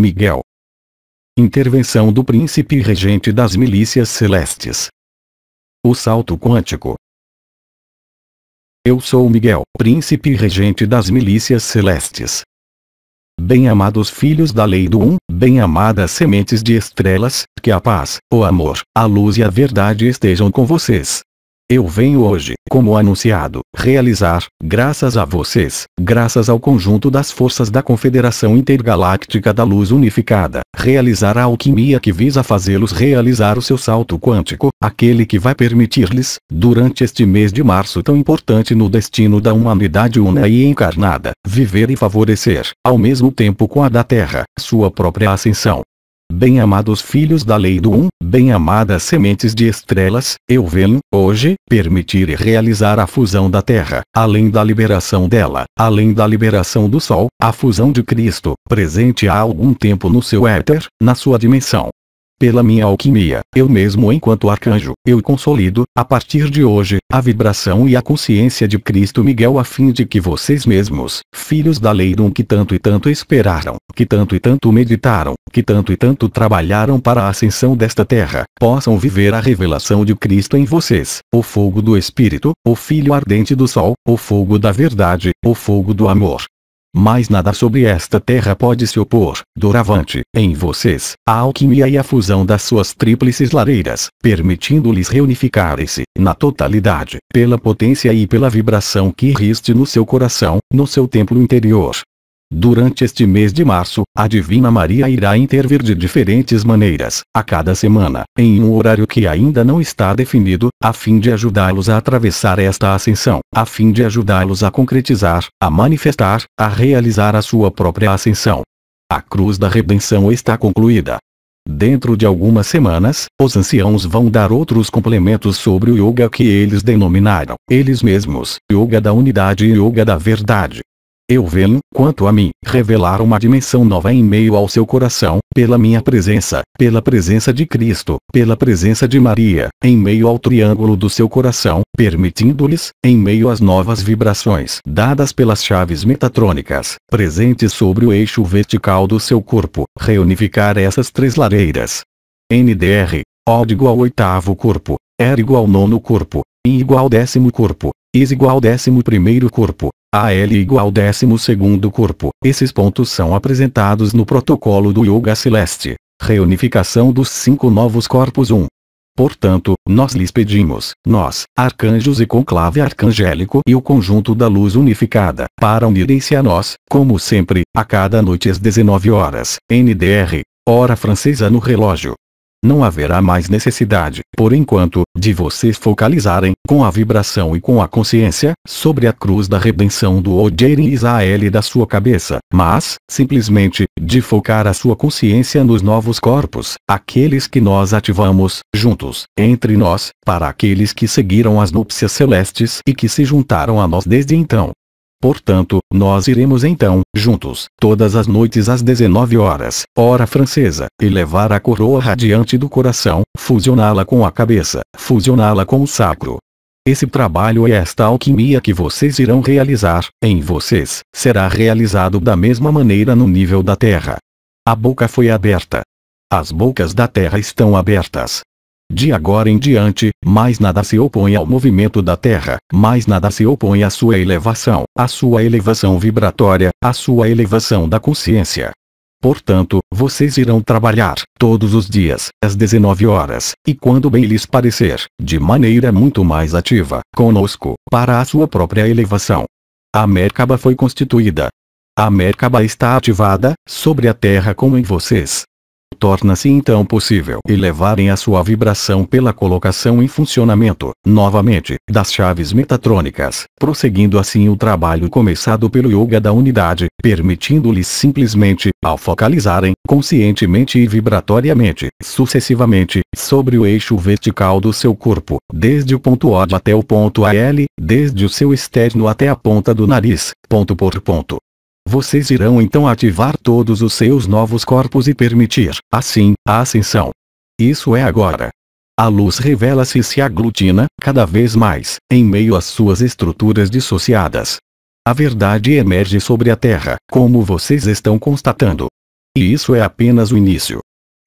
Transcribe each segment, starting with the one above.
Miguel. Intervenção do príncipe regente das milícias celestes. O salto quântico. Eu sou Miguel, príncipe regente das milícias celestes. Bem-amados filhos da lei do Um, bem-amadas sementes de estrelas, que a paz, o amor, a luz e a verdade estejam com vocês. Eu venho hoje, como anunciado, realizar, graças a vocês, graças ao conjunto das forças da Confederação Intergaláctica da Luz Unificada, realizar a alquimia que visa fazê-los realizar o seu salto quântico, aquele que vai permitir-lhes, durante este mês de março tão importante no destino da humanidade una e encarnada, viver e favorecer, ao mesmo tempo com a da Terra, sua própria ascensão. Bem-amados filhos da lei do Um, bem-amadas sementes de estrelas, eu venho, hoje, permitir e realizar a fusão da Terra, além da liberação dela, além da liberação do Sol, a fusão de Cristo, presente há algum tempo no seu éter, na sua dimensão, pela minha alquimia, eu mesmo enquanto arcanjo, eu consolido, a partir de hoje, a vibração e a consciência de Cristo Miguel a fim de que vocês mesmos, filhos da lei do que tanto e tanto esperaram, que tanto e tanto meditaram, que tanto e tanto trabalharam para a ascensão desta terra, possam viver a revelação de Cristo em vocês, o fogo do Espírito, o Filho ardente do Sol, o fogo da verdade, o fogo do amor, mas nada sobre esta terra pode se opor, doravante, em vocês, a alquimia e a fusão das suas tríplices lareiras, permitindo-lhes reunificarem-se, na totalidade, pela potência e pela vibração que riste no seu coração, no seu templo interior, Durante este mês de março, a Divina Maria irá intervir de diferentes maneiras, a cada semana, em um horário que ainda não está definido, a fim de ajudá-los a atravessar esta ascensão, a fim de ajudá-los a concretizar, a manifestar, a realizar a sua própria ascensão. A cruz da redenção está concluída. Dentro de algumas semanas, os anciãos vão dar outros complementos sobre o yoga que eles denominaram, eles mesmos, yoga da unidade e yoga da verdade eu venho, quanto a mim, revelar uma dimensão nova em meio ao seu coração, pela minha presença, pela presença de Cristo, pela presença de Maria, em meio ao triângulo do seu coração, permitindo-lhes, em meio às novas vibrações dadas pelas chaves metatrônicas, presentes sobre o eixo vertical do seu corpo, reunificar essas três lareiras. NDR, ódio igual oitavo corpo, R igual nono corpo, I igual décimo corpo, is igual décimo primeiro corpo, AL igual décimo segundo corpo. Esses pontos são apresentados no protocolo do Yoga Celeste, reunificação dos cinco novos corpos 1. Portanto, nós lhes pedimos, nós, arcanjos e conclave arcangélico e o conjunto da luz unificada, para unirem-se a nós, como sempre, a cada noite às 19 horas, NDR, hora francesa no relógio, não haverá mais necessidade, por enquanto, de vocês focalizarem, com a vibração e com a consciência, sobre a cruz da redenção do Odeirin Israel da sua cabeça, mas, simplesmente, de focar a sua consciência nos novos corpos, aqueles que nós ativamos, juntos, entre nós, para aqueles que seguiram as núpcias celestes e que se juntaram a nós desde então, Portanto, nós iremos então, juntos, todas as noites às 19 horas, hora francesa, e levar a coroa radiante do coração, fusioná-la com a cabeça, fusioná-la com o sacro. Esse trabalho e esta alquimia que vocês irão realizar, em vocês, será realizado da mesma maneira no nível da terra. A boca foi aberta. As bocas da terra estão abertas, de agora em diante, mais nada se opõe ao movimento da Terra, mais nada se opõe à sua elevação, à sua elevação vibratória, à sua elevação da consciência. Portanto, vocês irão trabalhar, todos os dias, às 19 horas, e quando bem lhes parecer, de maneira muito mais ativa, conosco, para a sua própria elevação. A Merkaba foi constituída. A Merkaba está ativada, sobre a Terra como em vocês torna-se então possível elevarem a sua vibração pela colocação em funcionamento, novamente, das chaves metatrônicas, prosseguindo assim o trabalho começado pelo Yoga da Unidade, permitindo-lhes simplesmente, ao focalizarem, conscientemente e vibratoriamente, sucessivamente, sobre o eixo vertical do seu corpo, desde o ponto O até o ponto AL, desde o seu externo até a ponta do nariz, ponto por ponto, vocês irão então ativar todos os seus novos corpos e permitir, assim, a ascensão. Isso é agora. A luz revela-se e se aglutina, cada vez mais, em meio às suas estruturas dissociadas. A verdade emerge sobre a Terra, como vocês estão constatando. E isso é apenas o início.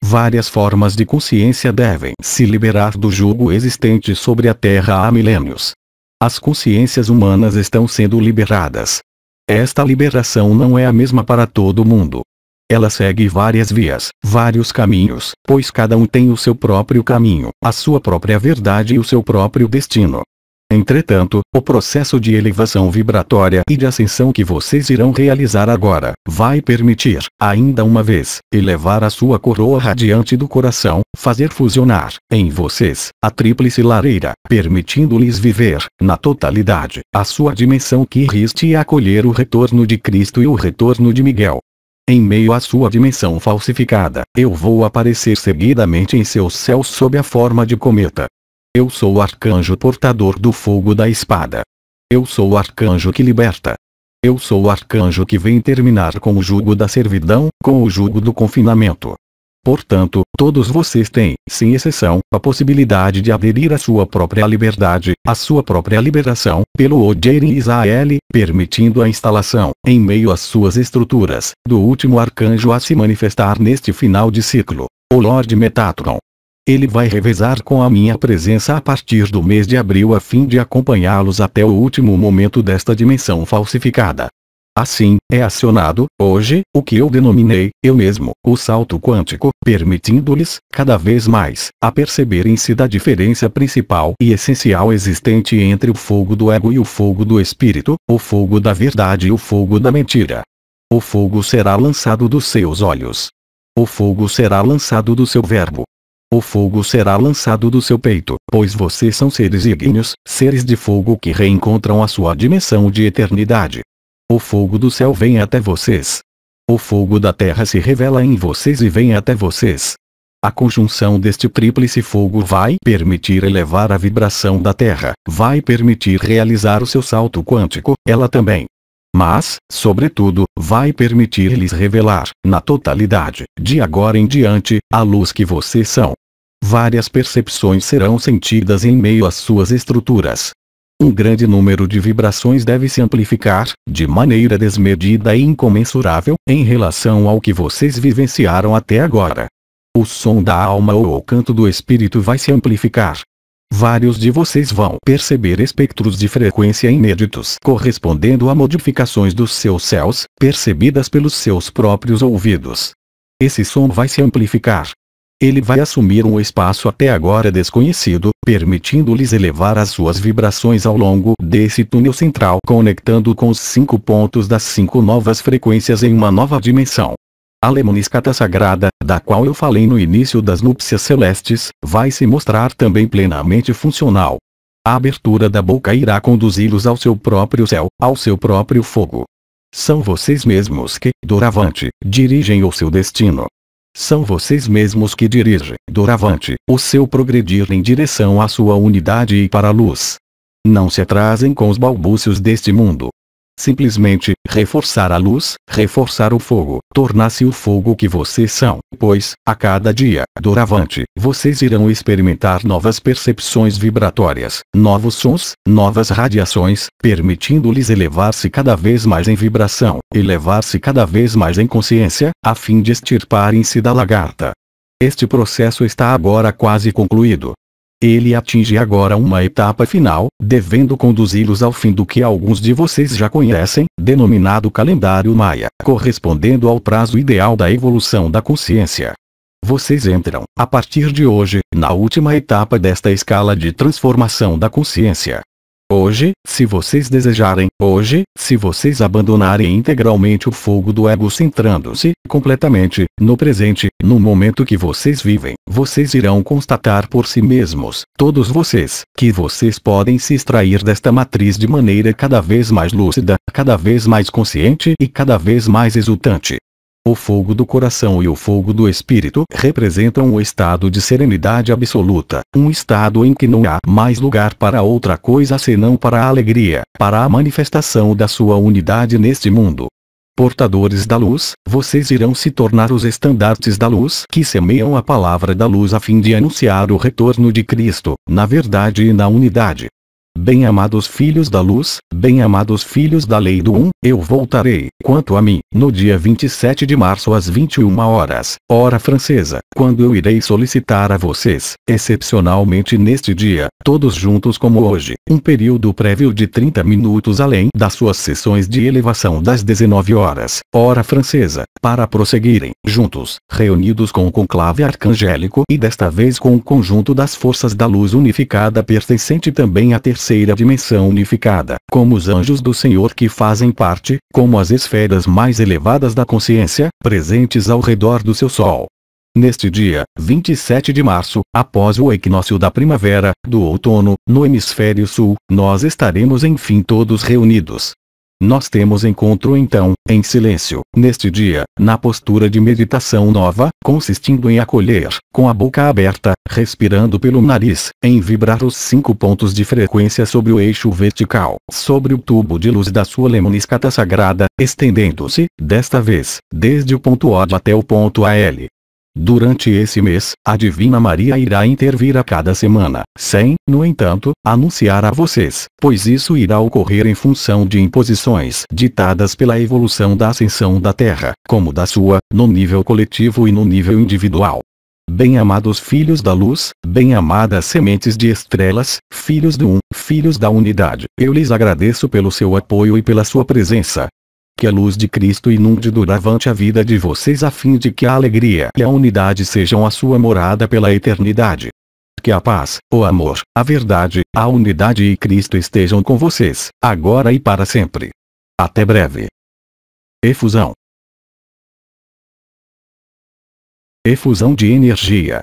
Várias formas de consciência devem se liberar do jugo existente sobre a Terra há milênios. As consciências humanas estão sendo liberadas, esta liberação não é a mesma para todo mundo. Ela segue várias vias, vários caminhos, pois cada um tem o seu próprio caminho, a sua própria verdade e o seu próprio destino. Entretanto, o processo de elevação vibratória e de ascensão que vocês irão realizar agora, vai permitir, ainda uma vez, elevar a sua coroa radiante do coração, fazer fusionar, em vocês, a tríplice lareira, permitindo-lhes viver, na totalidade, a sua dimensão que riste e acolher o retorno de Cristo e o retorno de Miguel. Em meio à sua dimensão falsificada, eu vou aparecer seguidamente em seu céu sob a forma de cometa, eu sou o arcanjo portador do fogo da espada. Eu sou o arcanjo que liberta. Eu sou o arcanjo que vem terminar com o jugo da servidão, com o jugo do confinamento. Portanto, todos vocês têm, sem exceção, a possibilidade de aderir à sua própria liberdade, à sua própria liberação, pelo Ojerin Israel, permitindo a instalação, em meio às suas estruturas, do último arcanjo a se manifestar neste final de ciclo, o Lorde Metatron. Ele vai revezar com a minha presença a partir do mês de abril a fim de acompanhá-los até o último momento desta dimensão falsificada. Assim, é acionado, hoje, o que eu denominei, eu mesmo, o salto quântico, permitindo-lhes, cada vez mais, a perceberem se da diferença principal e essencial existente entre o fogo do ego e o fogo do espírito, o fogo da verdade e o fogo da mentira. O fogo será lançado dos seus olhos. O fogo será lançado do seu verbo o fogo será lançado do seu peito, pois vocês são seres ígneos, seres de fogo que reencontram a sua dimensão de eternidade. O fogo do céu vem até vocês. O fogo da terra se revela em vocês e vem até vocês. A conjunção deste tríplice fogo vai permitir elevar a vibração da terra, vai permitir realizar o seu salto quântico, ela também mas, sobretudo, vai permitir-lhes revelar, na totalidade, de agora em diante, a luz que vocês são várias percepções serão sentidas em meio às suas estruturas. Um grande número de vibrações deve se amplificar, de maneira desmedida e incomensurável, em relação ao que vocês vivenciaram até agora. O som da alma ou o canto do espírito vai se amplificar. Vários de vocês vão perceber espectros de frequência inéditos correspondendo a modificações dos seus céus, percebidas pelos seus próprios ouvidos. Esse som vai se amplificar, ele vai assumir um espaço até agora desconhecido, permitindo-lhes elevar as suas vibrações ao longo desse túnel central conectando com os cinco pontos das cinco novas frequências em uma nova dimensão. A Lemoniscata Sagrada, da qual eu falei no início das núpcias celestes, vai se mostrar também plenamente funcional. A abertura da boca irá conduzi-los ao seu próprio céu, ao seu próprio fogo. São vocês mesmos que, doravante, dirigem o seu destino. São vocês mesmos que dirigem, doravante, o seu progredir em direção à sua unidade e para a luz. Não se atrasem com os balbúcios deste mundo, Simplesmente, reforçar a luz, reforçar o fogo, tornar-se o fogo que vocês são, pois, a cada dia, doravante, vocês irão experimentar novas percepções vibratórias, novos sons, novas radiações, permitindo-lhes elevar-se cada vez mais em vibração, elevar-se cada vez mais em consciência, a fim de extirparem-se da lagarta. Este processo está agora quase concluído, ele atinge agora uma etapa final, devendo conduzi-los ao fim do que alguns de vocês já conhecem, denominado calendário maia, correspondendo ao prazo ideal da evolução da consciência. Vocês entram, a partir de hoje, na última etapa desta escala de transformação da consciência. Hoje, se vocês desejarem, hoje, se vocês abandonarem integralmente o fogo do ego centrando-se, completamente, no presente, no momento que vocês vivem, vocês irão constatar por si mesmos, todos vocês, que vocês podem se extrair desta matriz de maneira cada vez mais lúcida, cada vez mais consciente e cada vez mais exultante. O fogo do coração e o fogo do espírito representam o estado de serenidade absoluta, um estado em que não há mais lugar para outra coisa senão para a alegria, para a manifestação da sua unidade neste mundo. Portadores da luz, vocês irão se tornar os estandartes da luz que semeiam a palavra da luz a fim de anunciar o retorno de Cristo, na verdade e na unidade. Bem-amados filhos da luz, bem-amados filhos da lei do um, eu voltarei, quanto a mim, no dia 27 de março às 21 horas, hora francesa, quando eu irei solicitar a vocês, excepcionalmente neste dia, todos juntos como hoje, um período prévio de 30 minutos além das suas sessões de elevação das 19 horas, hora francesa, para prosseguirem, juntos, reunidos com o conclave arcangélico e desta vez com o conjunto das forças da luz unificada pertencente também à terceira terceira dimensão unificada, como os anjos do Senhor que fazem parte, como as esferas mais elevadas da consciência, presentes ao redor do seu Sol. Neste dia, 27 de março, após o equinócio da primavera, do outono, no hemisfério sul, nós estaremos enfim todos reunidos, nós temos encontro então, em silêncio, neste dia, na postura de meditação nova, consistindo em acolher, com a boca aberta, respirando pelo nariz, em vibrar os cinco pontos de frequência sobre o eixo vertical, sobre o tubo de luz da sua lemniscata sagrada, estendendo-se, desta vez, desde o ponto O até o ponto AL, Durante esse mês, a Divina Maria irá intervir a cada semana, sem, no entanto, anunciar a vocês, pois isso irá ocorrer em função de imposições ditadas pela evolução da ascensão da Terra, como da sua, no nível coletivo e no nível individual. Bem-amados filhos da luz, bem-amadas sementes de estrelas, filhos do um, filhos da unidade, eu lhes agradeço pelo seu apoio e pela sua presença que a luz de Cristo inunde duravante a vida de vocês a fim de que a alegria e a unidade sejam a sua morada pela eternidade. Que a paz, o amor, a verdade, a unidade e Cristo estejam com vocês, agora e para sempre. Até breve. Efusão Efusão de energia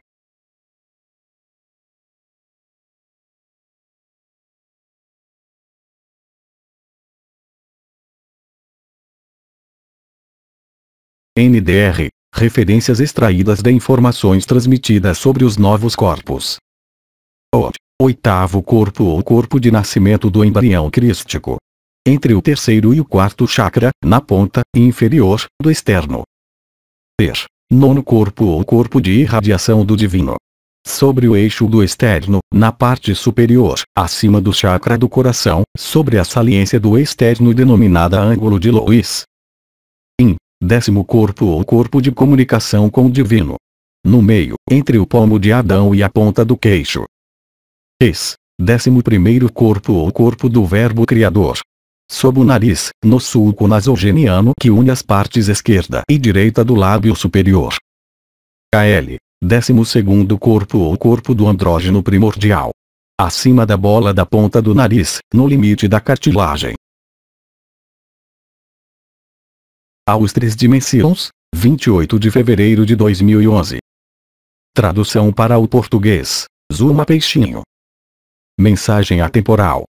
NDR, referências extraídas de informações transmitidas sobre os novos corpos. O oitavo corpo ou corpo de nascimento do embrião crístico. Entre o terceiro e o quarto chakra, na ponta inferior do externo. Ter, nono corpo ou corpo de irradiação do divino. Sobre o eixo do externo, na parte superior, acima do chakra do coração, sobre a saliência do externo denominada ângulo de Lewis, décimo corpo ou corpo de comunicação com o divino. No meio, entre o pomo de Adão e a ponta do queixo. Ex, décimo primeiro corpo ou corpo do verbo criador. Sob o nariz, no sulco nasogeniano que une as partes esquerda e direita do lábio superior. KL, décimo segundo corpo ou corpo do andrógeno primordial. Acima da bola da ponta do nariz, no limite da cartilagem, aos três 28 de fevereiro de 2011. Tradução para o português, Zuma Peixinho. Mensagem atemporal.